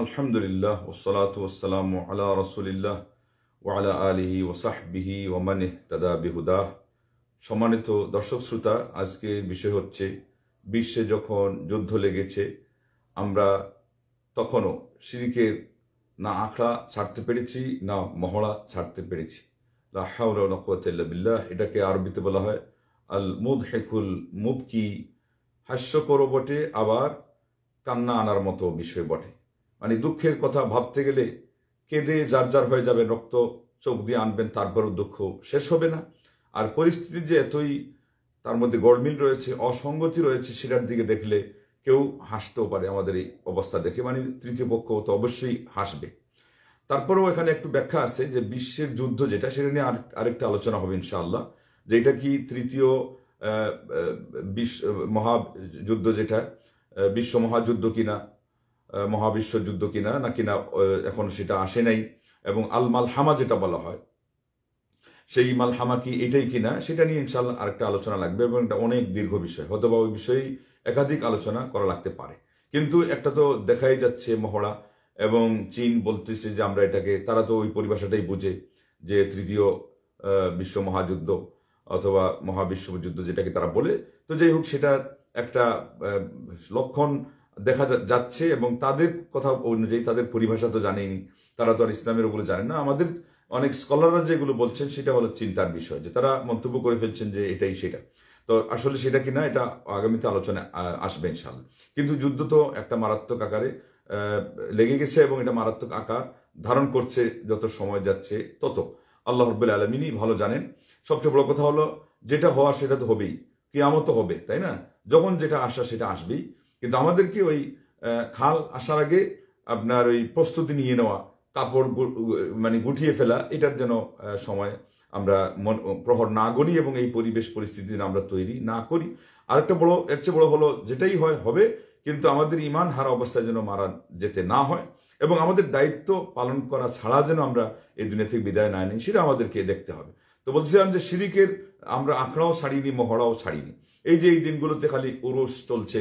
আলহামদুলিল্লাহ ওসলাত ওসালাম আলা রসুলিল্লাহ ওয়ালা আলিহি ওসাহবিহি মানেহ তাদা বিহুদাহ সম্মানিত দর্শক শ্রোতা আজকে বিষয় হচ্ছে বিশ্বে যখন যুদ্ধ লেগেছে আমরা তখনও সিরিকের না আখড়া ছাড়তে পেরেছি না মহড়া ছাড়তে পেরেছি বিল্লাহ এটাকে আরবিতে বলা হয় আল মুদ হেকুল কি হাস্যকর বটে আবার কান্না আনার মতো বিষয় বটে মানে দুঃখের কথা ভাবতে গেলে কেঁদে যার যার হয়ে যাবে রক্ত চোখ দিয়ে আনবেন তারপরও দুঃখ শেষ হবে না আর পরিস্থিতি যে এতই তার মধ্যে গড়মিল রয়েছে অসঙ্গতি রয়েছে সেটার দিকে দেখলে কেউ হাসতেও পারে আমাদের এই অবস্থা দেখে মানে তৃতীয় পক্ষ তো অবশ্যই হাসবে তারপরেও এখানে একটু ব্যাখ্যা আছে যে বিশ্বের যুদ্ধ যেটা সেটা নিয়ে আরেকটা আলোচনা হবে ইনশাআল্লাহ যে এটা কি তৃতীয় মহাযুদ্ধ যেটা বিশ্ব মহাযুদ্ধ কিনা মহাবিশ্বযুদ্ধ কিনা না কিনা এখন সেটা আসে নাই এবং আল মালহামা যেটা বলা হয় সেই মালহামা কি এটাই কিনা সেটা নিয়ে ইনশাল্লাহ আরেকটা আলোচনা লাগবে এবং এটা অনেক দীর্ঘ বিষয় হয়তো বা ওই বিষয়ে একাধিক আলোচনা করা লাগতে পারে কিন্তু একটা তো দেখাই যাচ্ছে মহড়া এবং চীন বলতেছে যে আমরা এটাকে তারা তো ওই পরিভাষাটাই বুঝে যে তৃতীয় বিশ্ব মহাযুদ্ধ অথবা মহাবিশ্বযুদ্ধ যেটাকে তারা বলে তো যাই হোক সেটা একটা লক্ষণ দেখা যাচ্ছে এবং তাদের কথা অনুযায়ী তাদের পরিভাষা তো জানেনি তারা তো আর ইসলামের ওগুলো জানেন না আমাদের অনেক স্কলাররা যেগুলো বলছেন সেটা হলো চিন্তার বিষয় যে তারা মন্তব্য করে ফেলছেন যে এটাই সেটা তো আসলে সেটা কি না এটা আগামীতে আলোচনা আসবে ইনশাল কিন্তু যুদ্ধ তো একটা মারাত্মক আকারে লেগে গেছে এবং এটা মারাত্মক আকার ধারণ করছে যত সময় যাচ্ছে তত আল্লাহ রব আলমিনই ভালো জানেন সবচেয়ে বড় কথা হলো যেটা হওয়া সেটা তো হবেই কেয়ামত হবে তাই না যখন যেটা আসা সেটা আসবেই কিন্তু আমাদেরকে ওই খাল আসার আগে আপনার ওই প্রস্তুতি নিয়ে নেওয়া কাপড় মানে গুটিয়ে ফেলা এটার যেন সময় আমরা প্রহর না গড়ি এবং এই পরিবেশ পরিস্থিতি আমরা তৈরি না করি আরেকটা বড় এর চেয়ে বড় হলো যেটাই হয় হবে কিন্তু আমাদের ইমান হারা অবস্থায় যেন মারা যেতে না হয় এবং আমাদের দায়িত্ব পালন করা ছাড়া যেন আমরা এই দুনিয়া থেকে বিদায় না নিই সেটা আমাদেরকে দেখতে হবে তো বলছিলাম যে শিরিকের আমরা আঁকড়াও ছাড়িনি মহড়াও ছাড়িনি এই যে এই দিনগুলোতে খালি উরুষ চলছে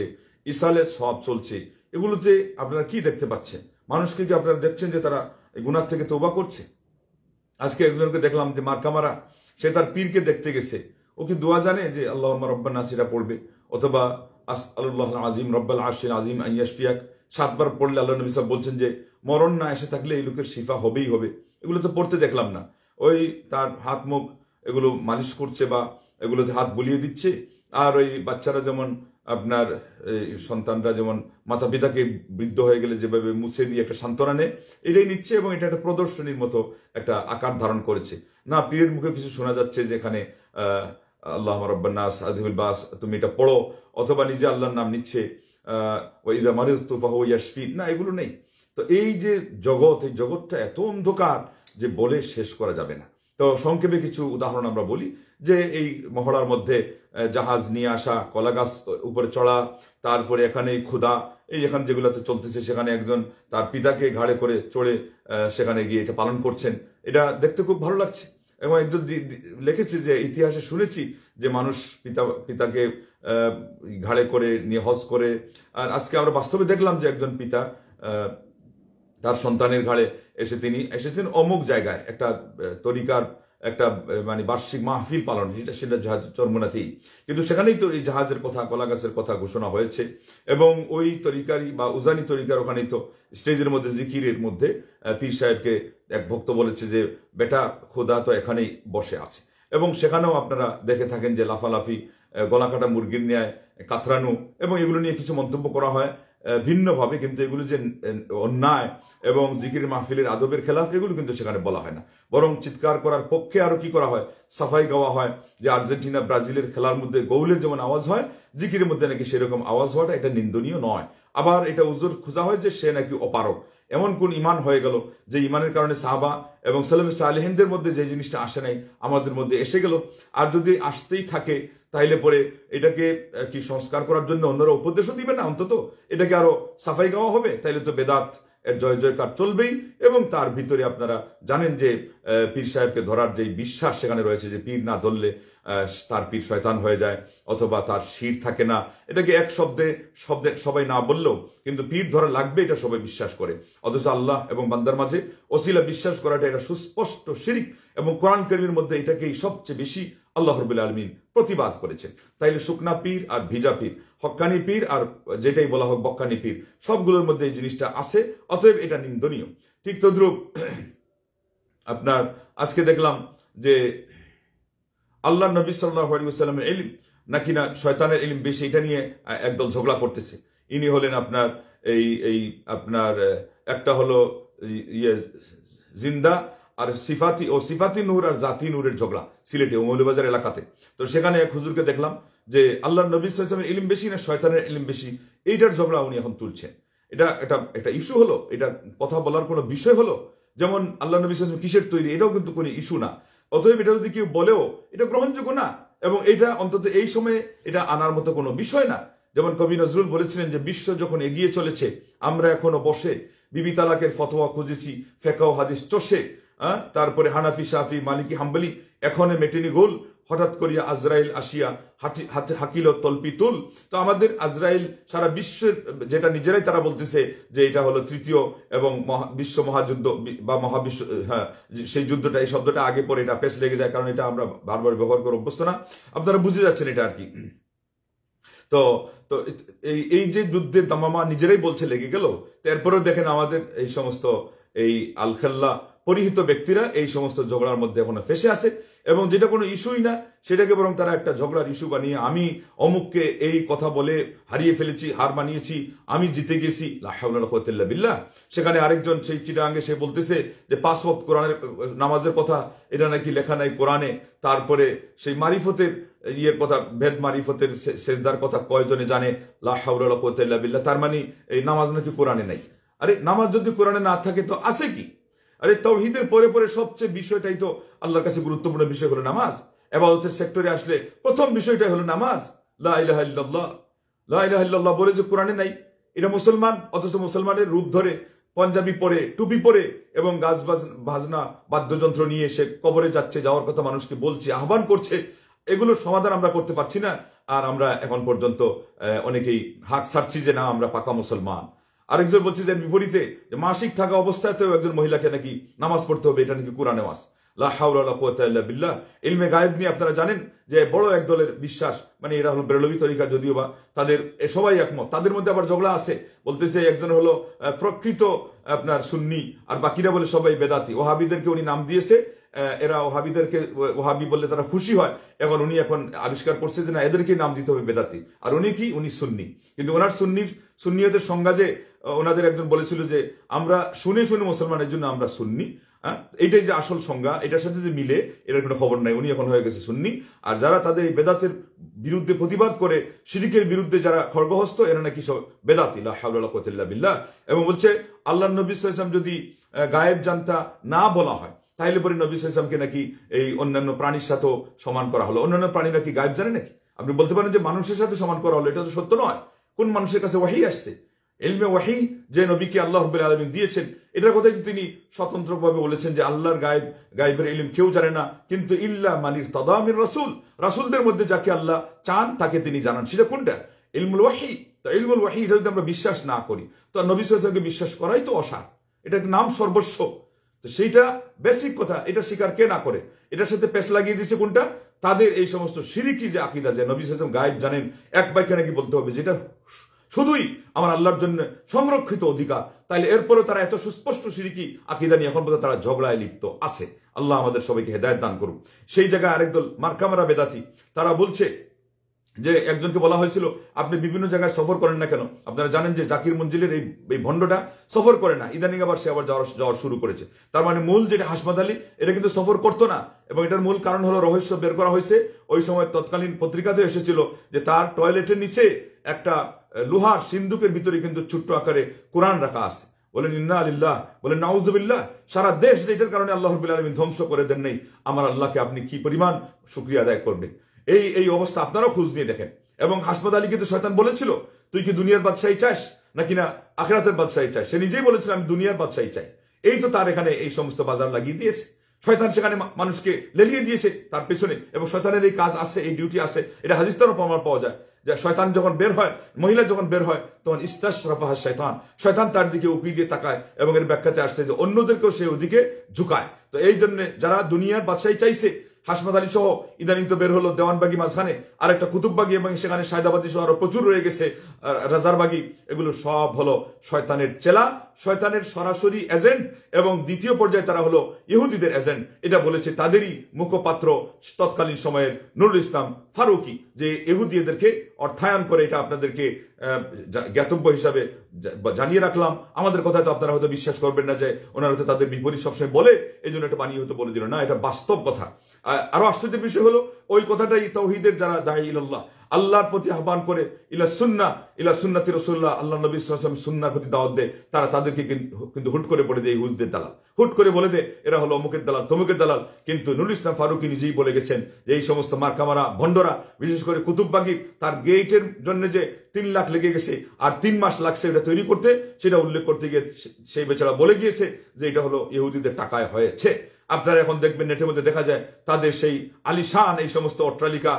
ইসালের সব চলছে এগুলোতে আপনারা কি দেখতে পাচ্ছেন মানুষকে কি আপনারা দেখছেন যে তারা গুনার থেকে তোবা করছে আজকে একজনকে দেখলাম যে মারা সে তার পীরকে দেখতে গেছে ও কি দোয়া জানে যে আল্লাহ রব্বা নাসিরা পড়বে অথবা আল্লাহ আজিম রব্বাল আসিন আজিম আইয়াশফিয়াক সাতবার পড়লে আল্লাহ নবী সাহেব বলছেন যে মরণ না এসে থাকলে এই লোকের শিফা হবেই হবে এগুলো তো পড়তে দেখলাম না ওই তার হাত মুখ এগুলো মালিশ করছে বা এগুলোতে হাত বুলিয়ে দিচ্ছে আর ওই বাচ্চারা যেমন আপনার সন্তানরা যেমন মাতা পিতাকে বৃদ্ধ হয়ে গেলে যেভাবে মুছে দিয়ে একটা সান্ত্বনা নেয় এটাই নিচ্ছে এবং এটা একটা প্রদর্শনীর মতো একটা আকার ধারণ করেছে না পীরের মুখে কিছু শোনা যাচ্ছে যেখানে আল্লাহ রব্বান্নাস আদিবুল বাস তুমি এটা পড়ো অথবা নিজে আল্লাহর নাম নিচ্ছে ওইদা মারিজ তুফাহ ইয়াসফিক না এগুলো নেই তো এই যে জগৎ এই জগৎটা এত অন্ধকার যে বলে শেষ করা যাবে না তো সংক্ষেপে কিছু উদাহরণ আমরা বলি যে এই মহড়ার মধ্যে জাহাজ নিয়ে আসা কলা গাছ উপরে চড়া তারপরে এখানে ক্ষুদা এই এখানে যেগুলোতে চলতেছে সেখানে একজন তার পিতাকে ঘাড়ে করে চড়ে সেখানে গিয়ে এটা পালন করছেন এটা দেখতে খুব ভালো লাগছে এবং একজন লিখেছে যে ইতিহাসে শুনেছি যে মানুষ পিতা পিতাকে ঘাড়ে করে নিয়ে হজ করে আর আজকে আমরা বাস্তবে দেখলাম যে একজন পিতা তার সন্তানের ঘাড়ে এসে তিনি এসেছেন অমুক জায়গায় একটা তরিকার একটা মানে বার্ষিক মাহফিল পালন যেটা সেটা জাহাজ চর্মনাথেই কিন্তু সেখানেই তো এই জাহাজের কথা কলাগাছের কথা ঘোষণা হয়েছে এবং ওই তরিকারি বা উজানি তরিকার ওখানেই তো স্টেজের মধ্যে জিকিরের মধ্যে পীর সাহেবকে এক ভক্ত বলেছে যে বেটা খোদা তো এখানেই বসে আছে এবং সেখানেও আপনারা দেখে থাকেন যে লাফালাফি গলাকাটা মুরগির ন্যায় কাতরানো এবং এগুলো নিয়ে কিছু মন্তব্য করা হয় ভিন্নভাবে কিন্তু এগুলো যে অন্যায় এবং জিকির মাহফিলের আদবের খেলাফ এগুলো কিন্তু সেখানে বলা হয় না বরং চিৎকার করার পক্ষে আরো কি করা হয় সাফাই গাওয়া হয় যে আর্জেন্টিনা ব্রাজিলের খেলার মধ্যে গৌলের যেমন আওয়াজ হয় জিকিরের মধ্যে নাকি সেরকম আওয়াজ হওয়াটা এটা নিন্দনীয় নয় আবার এটা উজুর খোঁজা হয় যে সে নাকি অপারক এমন কোন ইমান হয়ে গেল যে ইমানের কারণে সাহাবা এবং সালেফ সালেহেনদের মধ্যে যে জিনিসটা আসে নাই আমাদের মধ্যে এসে গেল আর যদি আসতেই থাকে তাইলে পরে এটাকে কি সংস্কার করার জন্য অন্যরা উপদেশও দিবে না অন্তত এটাকে আরো সাফাই গাওয়া হবে তাইলে তো বেদাত এর জয় জয়কার চলবেই এবং তার ভিতরে আপনারা জানেন যে পীর সাহেবকে ধরার যে বিশ্বাস সেখানে রয়েছে যে পীর না ধরলে তার পীর শয়তান হয়ে যায় অথবা তার শির থাকে না এটাকে এক শব্দে শব্দে সবাই না বললেও কিন্তু পীর ধরা লাগবে এটা সবাই বিশ্বাস করে অথচ আল্লাহ এবং বান্দার মাঝে অসিলা বিশ্বাস করাটা এটা সুস্পষ্ট শিরিক এবং কোরআন কর্মীর মধ্যে এটাকেই সবচেয়ে বেশি আল্লাহ রবুল্লা আলমিন প্রতিবাদ করেছেন তাইলে শুকনা পীর আর ভিজা পীর হক্কানি পীর আর যেটাই বলা হোক বক্কানি পীর সবগুলোর মধ্যে এই জিনিসটা আছে অতএব এটা নিন্দনীয় ঠিক তদ্রুপ আপনার আজকে দেখলাম যে আল্লাহ নবী সাল্লাহ এলিম নাকি না শয়তানের এলিম বেশি এটা নিয়ে একদল ঝগড়া করতেছে ইনি হলেন আপনার এই এই আপনার একটা হলো ইয়ে জিন্দা আর সিফাতি ও সিফাতি নূর আর জাতি নূরের ঝগড়া সিলেটে ও মৌলবাজার এলাকাতে তো সেখানে এক হুজুরকে দেখলাম যে আল্লাহ নবী ইলিম বেশি না শয়তানের ইলিম বেশি এইটার ঝগড়া উনি এখন তুলছেন এটা এটা একটা ইস্যু হলো এটা কথা বলার কোনো বিষয় হলো যেমন আল্লাহ নবী কিসের তৈরি এটাও কিন্তু কোনো ইস্যু না অতএব এটা যদি কেউ বলেও এটা গ্রহণযোগ্য না এবং এটা অন্তত এই সময়ে এটা আনার মতো কোনো বিষয় না যেমন কবি নজরুল বলেছিলেন যে বিশ্ব যখন এগিয়ে চলেছে আমরা এখনো বসে বিবি তালাকের ফতোয়া খুঁজেছি ফেকাও হাদিস চষে তারপরে হানাফি সাফি মালিকি হাম্বলি এখনে মেটেনি গোল হঠাৎ করিয়া আজরাইল আসিয়া হাতে হাকিল তলপি তুল তো আমাদের আজরাইল সারা বিশ্বের যেটা নিজেরাই তারা বলতেছে যে এটা হলো তৃতীয় এবং বিশ্ব মহাযুদ্ধ বা মহাবিশ্ব হ্যাঁ সেই যুদ্ধটা এই শব্দটা আগে পরে এটা পেশ লেগে যায় কারণ এটা আমরা বারবার ব্যবহার করে অভ্যস্ত না আপনারা বুঝে যাচ্ছেন এটা আর কি তো তো এই এই যে যুদ্ধে দামামা নিজেরাই বলছে লেগে গেল তো এরপরেও দেখেন আমাদের এই সমস্ত এই আলখেল্লা পরিহিত ব্যক্তিরা এই সমস্ত ঝগড়ার মধ্যে এখনো ফেসে আছে এবং যেটা কোনো ইস্যুই না সেটাকে বরং তারা একটা ঝগড়ার ইস্যু বানিয়ে আমি অমুককে এই কথা বলে হারিয়ে ফেলেছি হার মানিয়েছি আমি জিতে গেছি বিল্লাহ সেখানে আরেকজন সেই চিটাঙ্গে সে বলতেছে যে পাসপোর্ট কোরআনের নামাজের কথা এটা নাকি লেখা নাই কোরআনে তারপরে সেই মারিফতের ইয়ের কথা ভেদ মারিফতের শেষদার কথা কয়জনে জানে লাহাউল্লাহ বিল্লাহ তার মানে এই নামাজ নাকি কোরআনে নাই আরে নামাজ যদি কোরআনে না থাকে তো আছে কি আরে তৌহিদের পরে পরে সবচেয়ে বিষয়টাই তো আল্লাহর কাছে গুরুত্বপূর্ণ বিষয় হলো নামাজ এবাদতের সেক্টরে আসলে প্রথম বিষয়টাই হলো নামাজ লাহ বলে যে কোরআনে নাই এটা মুসলমান অথচ মুসলমানের রূপ ধরে পাঞ্জাবি পরে টুপি পরে এবং গাছ ভাজনা বাদ্যযন্ত্র নিয়ে সে কবরে যাচ্ছে যাওয়ার কথা মানুষকে বলছে আহ্বান করছে এগুলো সমাধান আমরা করতে পারছি না আর আমরা এখন পর্যন্ত অনেকেই হাক ছাড়ছি যে না আমরা পাকা মুসলমান আরেকজন বলছে যে বিপরীতে মাসিক থাকা অবস্থাতেও একজন মহিলাকে নাকি নামাজ পড়তে হবে এটা নাকি কোরআনে মাস ইলমে গায়েব নিয়ে আপনারা জানেন যে বড় এক দলের বিশ্বাস মানে এরা তরিকা যদিও বা তাদের সবাই একমত তাদের মধ্যে আবার ঝগড়া আছে বলতেছে একজন হলো প্রকৃত আপনার সুন্নি আর বাকিরা বলে সবাই বেদাতি ওহাবিদেরকে উনি নাম দিয়েছে এরা ওহাবিদেরকে ওহাবি বললে তারা খুশি হয় এবং উনি এখন আবিষ্কার করছে যে না এদেরকে নাম দিতে হবে বেদাতি আর উনি কি উনি সুন্নি কিন্তু ওনার সুন্নির সুন্নিয়তের সংজ্ঞা যে ওনাদের একজন বলেছিল যে আমরা শুনে শুনে মুসলমানের জন্য আমরা শুননি হ্যাঁ? এটাই যে আসল সংজ্ঞা এটার সাথে যে মিলে এর কোনো খবর নাই উনি এখন হয়ে গেছে শুননি আর যারা তাদের এই বেদাতের বিরুদ্ধে প্রতিবাদ করে সিরিকের বিরুদ্ধে যারা খর্গহস্ত এরা নাকি সব বেদাতি লাহাউল্লাহ বিল্লাহ এবং বলছে আল্লাহ নবী সাইসাম যদি গায়েব জানতা না বলা হয় তাহলে পরে নবী সাইসামকে নাকি এই অন্যান্য প্রাণীর সাথেও সমান করা হলো অন্যান্য প্রাণী নাকি গায়েব জানে নাকি আপনি বলতে পারেন যে মানুষের সাথে সমান করা হলো এটা তো সত্য নয় কোন মানুষের কাছে ওয়াহি আসছে এলমে ওয়াহি যে নবীকে আল্লাহ রবুল আলমিন দিয়েছেন এটার কথাই তিনি স্বতন্ত্রভাবে বলেছেন যে আল্লাহর গায়েব গায়েবের ইলিম কেউ জানে না কিন্তু ইল্লা মালির তদামির রাসুল রাসুলদের মধ্যে যাকে আল্লাহ চান তাকে তিনি জানান সেটা কোনটা ইলমুল ওয়াহি তো ইলমুল ওয়াহি এটা যদি আমরা বিশ্বাস না করি তো নবী সালকে বিশ্বাস করাই তো অসার এটা নাম সর্বস্ব তো সেইটা বেসিক কথা এটা স্বীকার কে না করে এটার সাথে পেস লাগিয়ে দিছে কোনটা তাদের এই সমস্ত সিরিকি যে আকিদা যে নবী সালাম গায়েব জানেন এক বাইকে নাকি বলতে হবে যেটা শুধুই আমার আল্লাহর জন্য সংরক্ষিত অধিকার তাইলে এরপরে তারা এত সুস্পষ্ট সিরিকি আকিদা নিয়ে এখন পর্যন্ত তারা ঝগড়ায় লিপ্ত আছে আল্লাহ আমাদের সবাইকে হেদায়ত দান করুক সেই জায়গায় আরেকদল মার্কামারা বেদাতি তারা বলছে যে একজনকে বলা হয়েছিল আপনি বিভিন্ন জায়গায় সফর করেন না কেন আপনারা জানেন যে জাকির মঞ্জিলের এই এই ভণ্ডটা সফর করে না ইদানিং আবার সে আবার যাওয়ার যাওয়া শুরু করেছে তার মানে মূল যেটা হাসমাদ আলী এটা কিন্তু সফর করতো না এবং এটার মূল কারণ হলো রহস্য বের করা হয়েছে ওই সময় তৎকালীন পত্রিকাতে এসেছিল যে তার টয়লেটের নিচে একটা লোহার সিন্ধুকের ভিতরে কিন্তু ছোট্ট আকারে কোরআন রাখা আছে বলেন ইন্না আলিল্লাহ বলেন নাউজুবিল্লাহ সারা দেশ এটার কারণে আল্লাহ রবিল্লা আলমী ধ্বংস করে দেন নেই আমার আল্লাহকে আপনি কি পরিমাণ সুক্রিয়া আদায় করবেন এই এই অবস্থা আপনারাও খোঁজ নিয়ে দেখেন এবং হাসমদ আলীকে তো শয়তান বলেছিল তুই কি দুনিয়ার বাদশাহী চাস নাকি না আখরাতের বাদশাহী চাই সে নিজেই বলেছিল আমি দুনিয়ার বাদশাহী চাই এই তো তার এখানে এই সমস্ত বাজার লাগিয়ে দিয়েছে শয়তান সেখানে মানুষকে লেলিয়ে দিয়েছে তার পেছনে এবং শয়তানের এই কাজ আছে এই ডিউটি আছে এটা হাজিস্তারও প্রমাণ পাওয়া যায় যে শয়তান যখন বের হয় মহিলা যখন বের হয় তখন ইস্তাস রাফাহা শয়তান শয়তান তার দিকে উপি দিয়ে তাকায় এবং এর ব্যাখ্যাতে আসছে যে অন্যদেরকেও সে ওদিকে ঝুকায় তো এই জন্য যারা দুনিয়ার বাদশাহী চাইছে হাসমাত আলী সহ ইদানিং তো বের হলো দেওয়ানবাগি মাঝখানে আর একটা কুতুববাগি এবং সেখানে সায়দাবাদী সহ আরো প্রচুর রয়ে গেছে রাজারবাগি এগুলো সব হলো শয়তানের চেলা শয়তানের সরাসরি এজেন্ট এবং দ্বিতীয় পর্যায়ে তারা হলো ইহুদিদের এজেন্ট এটা বলেছে তাদেরই মুখপাত্র তৎকালীন সময়ের নুরুল ইসলাম ফারুকি যে এদেরকে অর্থায়ন করে এটা আপনাদেরকে জ্ঞাতব্য হিসাবে জানিয়ে রাখলাম আমাদের কথা তো আপনারা হয়তো বিশ্বাস করবেন না যে ওনারা হয়তো তাদের বিপরীত সবসময় বলে এই জন্য এটা বানিয়ে হয়তো বলে দিল না এটা বাস্তব কথা আরো আশ্চর্যের বিষয় হলো ওই কথাটাই তৌহিদের যারা দাহিল্লাহ আল্লাহর প্রতি আহ্বান করে ইলা সুন্না ইলা সুন্নাতি রসুল্লাহ আল্লাহ নবী সালাম সুন্নার প্রতি দাওয়াত দেয় তারা তাদেরকে কিন্তু হুট করে বলে দেয় হুজদের দালাল হুট করে বলে দেয় এরা হলো অমুকের দালাল তমুকের দালাল কিন্তু নুল ইসলাম ফারুকি নিজেই বলে গেছেন যে এই সমস্ত মার্কামারা ভণ্ডরা বিশেষ করে কুতুববাগি তার গেইটের জন্য যে তিন লাখ লেগে গেছে আর তিন মাস লাগছে এটা তৈরি করতে সেটা উল্লেখ করতে গিয়ে সেই বেচারা বলে গিয়েছে যে এটা হলো ইহুদিদের টাকায় হয়েছে আপনারা এখন দেখবেন নেটের মধ্যে দেখা যায় তাদের সেই আলিশান এই সমস্ত অট্টালিকা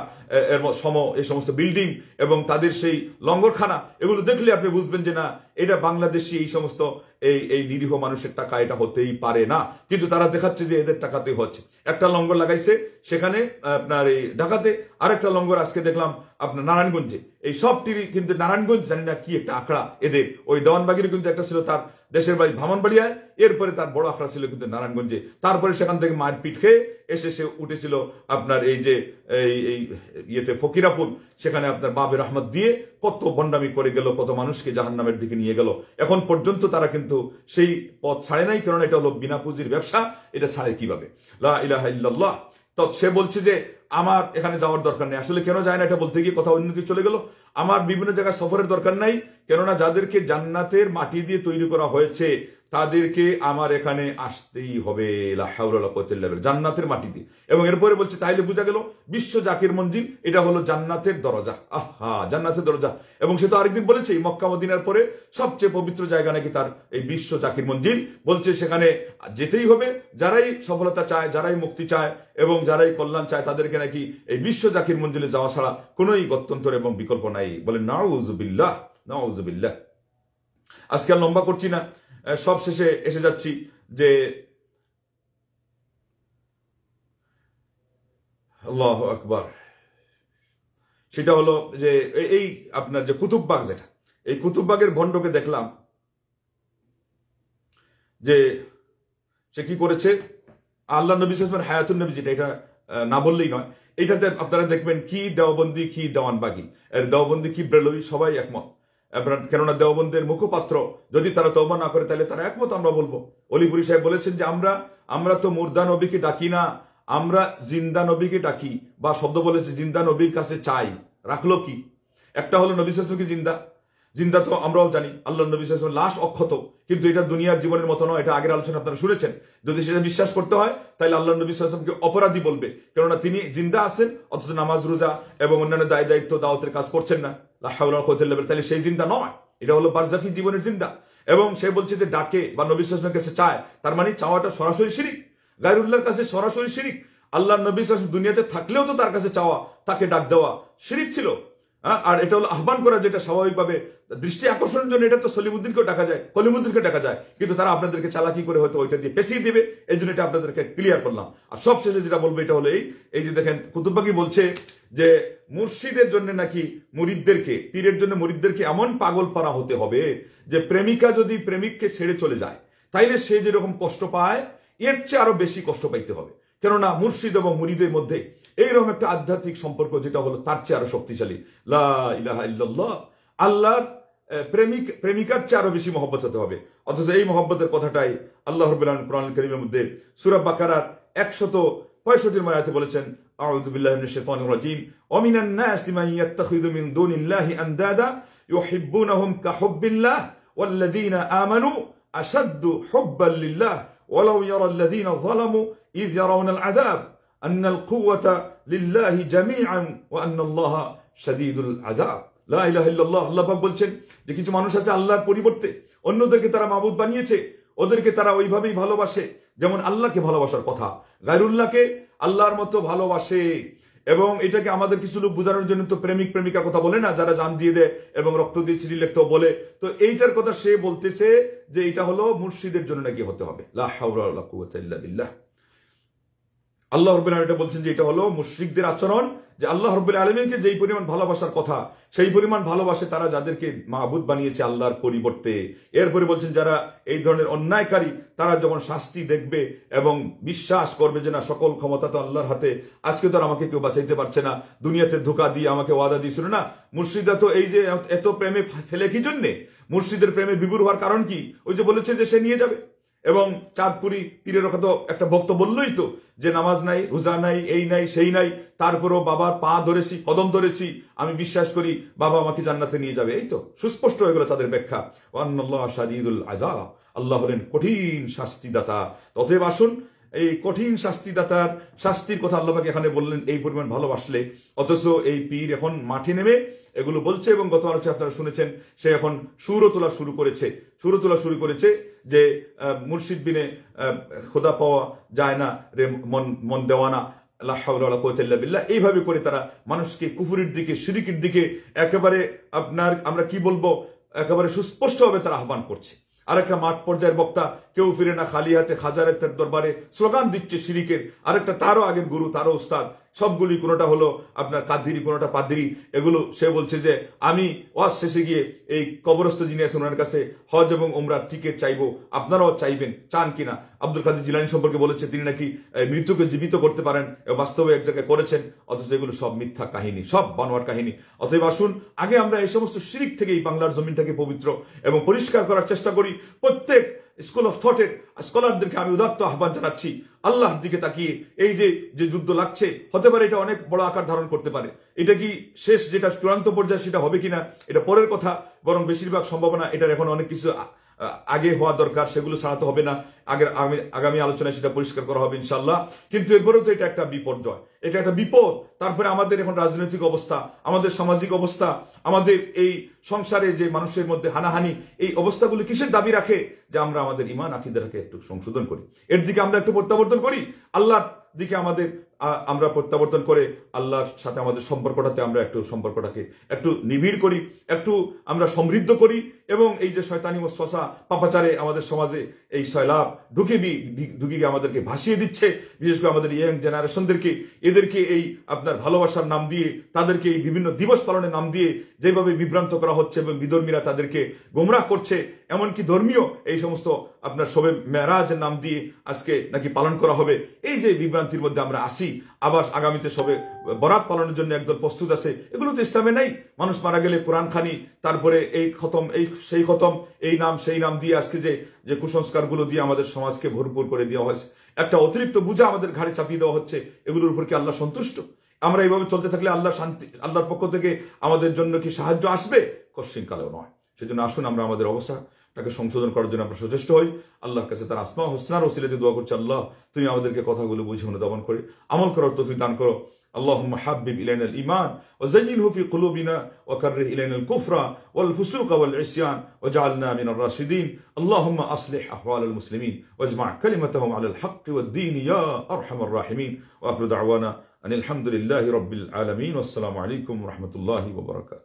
এর সম এই সমস্ত বিল্ডিং এবং তাদের সেই লঙ্গরখানা এগুলো দেখলে আপনি বুঝবেন যে না এটা বাংলাদেশি এই সমস্ত এই এই নিরীহ মানুষের টাকা এটা হতেই পারে না কিন্তু তারা দেখাচ্ছে যে এদের টাকাতে হচ্ছে একটা লঙ্গর লাগাইছে সেখানে আপনার এই ঢাকাতে আরেকটা লঙ্গর আজকে দেখলাম আপনার নারায়ণগঞ্জে এই সব টিভি কিন্তু নারায়ণগঞ্জ জানি না কি একটা আঁকড়া এদের ওই দেওয়ানবাগির কিন্তু একটা ছিল তার দেশের বাড়ি ভ্রমণ বাড়িয়ায় এরপরে তার বড় আখড়া ছিল কিন্তু নারায়ণগঞ্জে তারপরে সেখান থেকে মায়ের পিঠ খেয়ে এসে সে উঠেছিল আপনার এই যে এই ইয়েতে ফকিরাপুর সেখানে আপনার বাবের রহমত দিয়ে কত বন্ডামি করে গেল কত মানুষকে জাহান নামের দিকে নিয়ে গেল এখন পর্যন্ত তারা কিন্তু সেই পথ ছাড়ে নাই কারণ এটা হলো বিনা পুঁজির ব্যবসা এটা ছাড়ে কিভাবে লাহ ইলাহা তো সে বলছে যে আমার এখানে যাওয়ার দরকার নেই আসলে কেন যায় না এটা বলতে গিয়ে কথা অন্যদিকে চলে গেল আমার বিভিন্ন জায়গায় সফরের দরকার নাই কেননা যাদেরকে জান্নাতের মাটি দিয়ে তৈরি করা হয়েছে তাদেরকে আমার এখানে আসতেই হবে জান্নাতের মাটিতে এবং এরপরে বলছে তাইলে বোঝা গেল বিশ্ব জাকির মঞ্জিল এটা হলো জান্নাতের দরজা আহা জান্নাতের দরজা এবং সে তো আরেকদিন বলেছে এই মদিনার পরে সবচেয়ে পবিত্র জায়গা নাকি তার এই বিশ্ব জাকির মঞ্জিল বলছে সেখানে যেতেই হবে যারাই সফলতা চায় যারাই মুক্তি চায় এবং যারাই কল্যাণ চায় তাদেরকে নাকি এই বিশ্ব জাকির মঞ্জিলে যাওয়া ছাড়া কোন গত্যন্তর এবং বিকল্প নাই বলে নাউজুবিল্লাহ নাউজুবিল্লাহ আজকে আর লম্বা করছি না সব শেষে এসে যাচ্ছি যে আল্লাহ আকবর সেটা হলো যে এই আপনার যে কুতুববাগ যেটা এই কুতুববাগের ভণ্ডকে দেখলাম যে সে কি করেছে আল্লাহ নবী সাসমান হায়াতুল নবী যেটা এটা না বললেই নয় এটাতে আপনারা দেখবেন কি দেওবন্দি কি দেওয়ানবাগি এর দেওবন্দি কি ব্রেলবি সবাই একমত কেননা দেওবন্দের মুখপাত্র যদি তারা তৌবা না করে তাহলে তারা একমত আমরা বলবো অলিপুরি সাহেব বলেছেন যে আমরা আমরা তো মুর্দা নবীকে ডাকি না আমরা জিন্দা নবীকে ডাকি বা শব্দ বলেছে জিন্দা নবীর কাছে চাই রাখলো কি একটা হলো নবী জিন্দা জিন্দা তো আমরাও জানি আল্লাহ নবী লাশ অক্ষত কিন্তু এটা দুনিয়ার জীবনের মতো নয় এটা আগের আলোচনা আপনারা শুনেছেন যদি সেটা বিশ্বাস করতে হয় তাহলে আল্লাহ নবী সাল্লামকে অপরাধী বলবে কেননা তিনি জিন্দা আছেন অথচ নামাজ রোজা এবং অন্যান্য দায় দায়িত্ব দাওয়াতের কাজ করছেন না তাহলে সেই জিন্দা নয় এটা হলো বারজাকি জীবনের জিন্দা এবং সে বলছে যে ডাকে বা নবী সাল্লামের কাছে চায় তার মানে চাওয়াটা সরাসরি শিরিক গাইরুল্লাহর কাছে সরাসরি শিরিক আল্লাহ নবী সাল্লাম দুনিয়াতে থাকলেও তো তার কাছে চাওয়া তাকে ডাক দেওয়া শিরিক ছিল হ্যাঁ? আর এটা হলো আহ্বান করা যেটা স্বাভাবিকভাবে দৃষ্টি আকর্ষণের জন্য এটা তো সলিমুদ্দিনকেও ডাকা যায় কলিমুদ্দিনকে ডাকা যায় কিন্তু তারা আপনাদেরকে চালাকি করে হয়তো ওইটা দিয়ে পেশিয়ে দিবে এই জন্য এটা আপনাদেরকে ক্লিয়ার করলাম আর সবশেষে যেটা বলবো এটা হলো এই এই যে দেখেন কুতুব্বাকি বলছে যে মুর্শিদের জন্য নাকি মুরিদদেরকে পীরের জন্য মুরিদদেরকে এমন পাগল পারা হতে হবে যে প্রেমিকা যদি প্রেমিককে ছেড়ে চলে যায় তাইলে সে যেরকম কষ্ট পায় এর চেয়ে আরো বেশি কষ্ট পাইতে হবে কেননা মুর্শিদ এবং মুরিদের মধ্যে এইরকম একটা আধ্যাত্মিক সম্পর্ক যেটা হলো তার চেয়ে আরো শক্তিশালী লাহ আল্লাহর প্রেমিক প্রেমিকার চেয়ে আরো বেশি মহব্বত হতে হবে অথচ এই মহব্বতের কথাটাই আল্লাহ রবুল্লাহ কোরআন করিমের মধ্যে সুরাব বাকারার একশত পঁয়ষট্টির মায়াতে বলেছেন আল্লাহ ولو يرى الذين ظلموا إذ يرون العذاب أن القوة لله جميعا وأن الله شديد العذاب لا إله إلا الله الله আল্লাহ পাক বলছেন যে কিছু মানুষ আছে আল্লাহর পরিবর্তে অন্যদেরকে তারা মাবুদ ওদের কে তারা ওইভাবেই ভালোবাসে যেমন আল্লাহকে ভালোবাসার কথা গায়রুল্লাহকে আল্লাহর মতো ভালোবাসে এবং এটাকে আমাদের কিছু লোক বোঝানোর জন্য তো প্রেমিক প্রেমিকার কথা বলে না যারা জান দিয়ে দেয় এবং রক্ত দিয়ে চিঠি লিখতে বলে তো এইটার কথা সে বলতেছে যে এটা হলো মুর্শিদের জন্য নাকি হতে হবে লাহ আল্লাহ রবিল এটা বলছেন যে এটা হলো মুশ্রিকদের আচরণ যে আল্লাহ রবিল আলমীকে যেই পরিমাণ ভালোবাসার কথা সেই পরিমাণ ভালোবাসে তারা যাদেরকে মাহবুদ বানিয়েছে আল্লাহর পরিবর্তে এরপরে বলছেন যারা এই ধরনের অন্যায়কারী তারা যখন শাস্তি দেখবে এবং বিশ্বাস করবে যে না সকল ক্ষমতা তো আল্লাহর হাতে আজকে তো আমাকে কেউ বাঁচাইতে পারছে না দুনিয়াতে ধোকা দিয়ে আমাকে ওয়াদা দিয়েছিল না মুর্শিদা তো এই যে এত প্রেমে ফেলে কি জন্যে মুর্শিদের প্রেমে বিবুর হওয়ার কারণ কি ওই যে বলেছে যে সে নিয়ে যাবে এবং চাঁদপুরি পীরের কথা একটা ভক্ত বললই তো যে নামাজ নাই রোজা নাই এই নাই সেই নাই তারপরও বাবার পা ধরেছি কদম ধরেছি আমি বিশ্বাস করি বাবা আমাকে জান্নাতে নিয়ে যাবে এই তো সুস্পষ্ট হয়ে গেল তাদের ব্যাখ্যা আজা আল্লাহ হলেন কঠিন শাস্তিদাতা অতএব আসুন এই কঠিন শাস্তিদাতার শাস্তির কথা আল্লাহকে এখানে বললেন এই পরিমাণ ভালোবাসলে অথচ এই পীর এখন মাঠে নেমে এগুলো বলছে এবং গত আলোচনা আপনারা শুনেছেন সে এখন সুর তোলা শুরু করেছে সুর তোলা শুরু করেছে যে মুর্শিদ বিনে খোদা পাওয়া যায় না রে মন মন দেওয়া না বিল্লাহ এইভাবে করে তারা মানুষকে কুফুরির দিকে সিরিকির দিকে একেবারে আপনার আমরা কি বলবো একেবারে সুস্পষ্টভাবে তারা আহ্বান করছে আরেকটা মাঠ পর্যায়ের বক্তা কেউ ফিরে না খালি হাতে খাজারের দরবারে স্লোগান দিচ্ছে সিরিকের আরেকটা তারও আগের গুরু তারও উস্তাদ সবগুলি কোনোটা হলো আপনার কাদ্দিরি কোনোটা পাদ্দিরি এগুলো সে বলছে যে আমি ওয়াজ শেষে গিয়ে এই কবরস্থ যিনি আছেন ওনার কাছে হজ এবং ওমরার টিকিট চাইবো আপনারাও চাইবেন চান কিনা আব্দুল কাদের জিলানি সম্পর্কে বলেছে তিনি নাকি মৃত্যুকে জীবিত করতে পারেন বাস্তবে এক জায়গায় করেছেন অথচ এগুলো সব মিথ্যা কাহিনী সব বানোয়ার কাহিনী অথবা আসুন আগে আমরা এই সমস্ত শিরিক থেকেই বাংলার জমিনটাকে পবিত্র এবং পরিষ্কার করার চেষ্টা করি প্রত্যেক স্কুল অফ থটের স্কলারদেরকে আমি উদাত্ত আহ্বান জানাচ্ছি আল্লাহর দিকে তাকিয়ে এই যে যে যুদ্ধ লাগছে হতে পারে এটা অনেক বড় আকার ধারণ করতে পারে এটা কি শেষ যেটা চূড়ান্ত পর্যায়ে সেটা হবে কিনা এটা পরের কথা বরং বেশিরভাগ সম্ভাবনা এটার এখন অনেক কিছু আগে হওয়া দরকার সেগুলো ছাড়াতে হবে না আগের আগামী আলোচনায় সেটা পরিষ্কার করা হবে ইনশাল্লাহ কিন্তু এরপরেও তো এটা একটা বিপর্যয় এটা একটা বিপদ তারপরে আমাদের এখন রাজনৈতিক অবস্থা আমাদের সামাজিক অবস্থা আমাদের এই সংসারে যে মানুষের মধ্যে হানাহানি এই অবস্থাগুলো কিসের দাবি রাখে যে আমরা আমাদের ইমান আকিদাকে একটু সংশোধন করি এর দিকে আমরা একটু প্রত্যাবর্তন করি আল্লাহর দিকে আমাদের আমরা প্রত্যাবর্তন করে আল্লাহর সাথে আমাদের সম্পর্কটাতে আমরা একটু সম্পর্কটাকে একটু নিবিড় করি একটু আমরা সমৃদ্ধ করি এবং এই যে শয়তানি মশা পাপাচারে আমাদের সমাজে এই শয়লাভ ঢুকে বি ঢুকিয়ে আমাদেরকে ভাসিয়ে দিচ্ছে বিশেষ করে আমাদের ইয়াং জেনারেশনদেরকে এদেরকে এই আপনার ভালোবাসার নাম দিয়ে তাদেরকে এই বিভিন্ন দিবস পালনের নাম দিয়ে যেভাবে বিভ্রান্ত করা হচ্ছে এবং বিধর্মীরা তাদেরকে গোমরাহ করছে এমনকি ধর্মীয় এই সমস্ত আপনার সবে মেরাজের নাম দিয়ে আজকে নাকি পালন করা হবে এই যে বিভ্রান্তির মধ্যে আমরা আসি আসছি আবার আগামীতে সবে বরাত পালনের জন্য একদল প্রস্তুত আছে এগুলো তো ইসলামে নাই মানুষ মারা গেলে কোরআন খানি তারপরে এই খতম এই সেই খতম এই নাম সেই নাম দিয়ে আজকে যে যে কুসংস্কারগুলো দিয়ে আমাদের সমাজকে ভরপুর করে দেওয়া হয়েছে একটা অতিরিক্ত বুঝা আমাদের ঘাড়ে চাপিয়ে দেওয়া হচ্ছে এগুলোর উপর কি আল্লাহ সন্তুষ্ট আমরা এইভাবে চলতে থাকলে আল্লাহ শান্তি আল্লাহর পক্ষ থেকে আমাদের জন্য কি সাহায্য আসবে কশ্চিনকালেও নয় সেজন্য আসুন আমরা আমাদের অবস্থা তাকে সংশোধন করার জন্য আমরা সচেষ্ট হই আল্লাহর কাছে তার আসমা হুসনার ওসিলাতে দোয়া করছি আল্লাহ তুমি আমাদেরকে কথাগুলো বুঝে অনুধাবন করে আমল করার তৌফিক দান করো اللهم حبب إلينا الإيمان وزينه في قلوبنا وكره إلينا الكفر والفسوق والعصيان وجعلنا من الراشدين اللهم أصلح أحوال المسلمين واجمع كلمتهم على الحق والدين يا أرحم الراحمين وآخر دعوانا أن الحمد لله رب العالمين والسلام عليكم ورحمة الله وبركاته